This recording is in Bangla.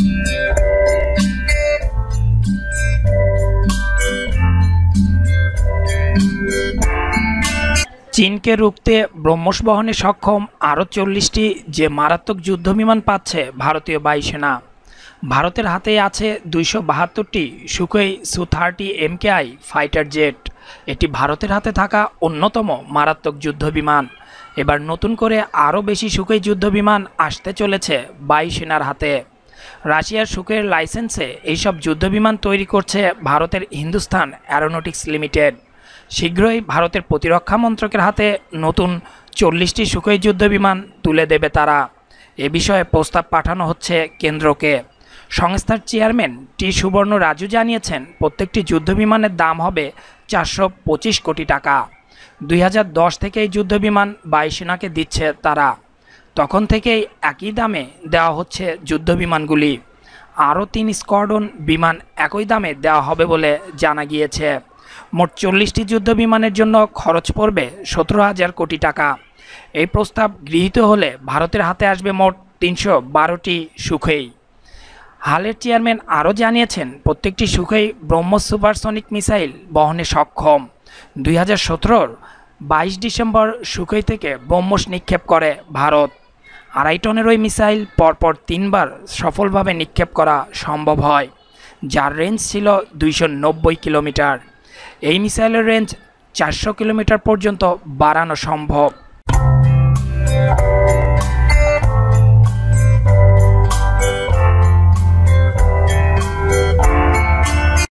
চীনকে রুখতে ব্রহ্মস বহনে সক্ষম আরও চল্লিশটি যে মারাত্মক যুদ্ধবিমান পাচ্ছে ভারতীয় বায়ুসেনা ভারতের হাতে আছে দুইশো বাহাত্তরটি সুখই সু থার্টি এমকেআই ফাইটার জেট এটি ভারতের হাতে থাকা অন্যতম মারাত্মক যুদ্ধবিমান এবার নতুন করে আরও বেশি সুখই যুদ্ধবিমান আসতে চলেছে বায়ুসেনার হাতে রাশিয়ার সুখের লাইসেন্সে এইসব যুদ্ধবিমান তৈরি করছে ভারতের হিন্দুস্তান অ্যারোনটিক্স লিমিটেড শীঘ্রই ভারতের প্রতিরক্ষা মন্ত্রকের হাতে নতুন চল্লিশটি সুখই যুদ্ধবিমান তুলে দেবে তারা এ বিষয়ে প্রস্তাব পাঠানো হচ্ছে কেন্দ্রকে সংস্থার চেয়ারম্যান টি সুবর্ণ রাজু জানিয়েছেন প্রত্যেকটি যুদ্ধবিমানের দাম হবে চারশো কোটি টাকা দুই থেকে এই যুদ্ধবিমান বায়ুসেনাকে দিচ্ছে তারা তখন থেকেই একই দামে দেওয়া হচ্ছে যুদ্ধ বিমানগুলি আরও তিন স্কোয়াডন বিমান একই দামে দেওয়া হবে বলে জানা গিয়েছে মোট চল্লিশটি যুদ্ধ বিমানের জন্য খরচ পড়বে সতেরো হাজার কোটি টাকা এই প্রস্তাব গৃহীত হলে ভারতের হাতে আসবে মোট তিনশো বারোটি সুখেই হালের চেয়ারম্যান আরও জানিয়েছেন প্রত্যেকটি সুখেই ব্রহ্ম সুপারসনিক মিসাইল বহনে সক্ষম দুই হাজার সতেরোর বাইশ ডিসেম্বর সুখেই থেকে ব্রহ্মস নিক্ষেপ করে ভারত আড়াই টনের ওই মিসাইল পরপর তিনবার সফলভাবে নিক্ষেপ করা সম্ভব হয় যার রেঞ্জ ছিল দুইশো কিলোমিটার এই মিসাইলের রেঞ্জ চারশো কিলোমিটার পর্যন্ত বাড়ানো সম্ভব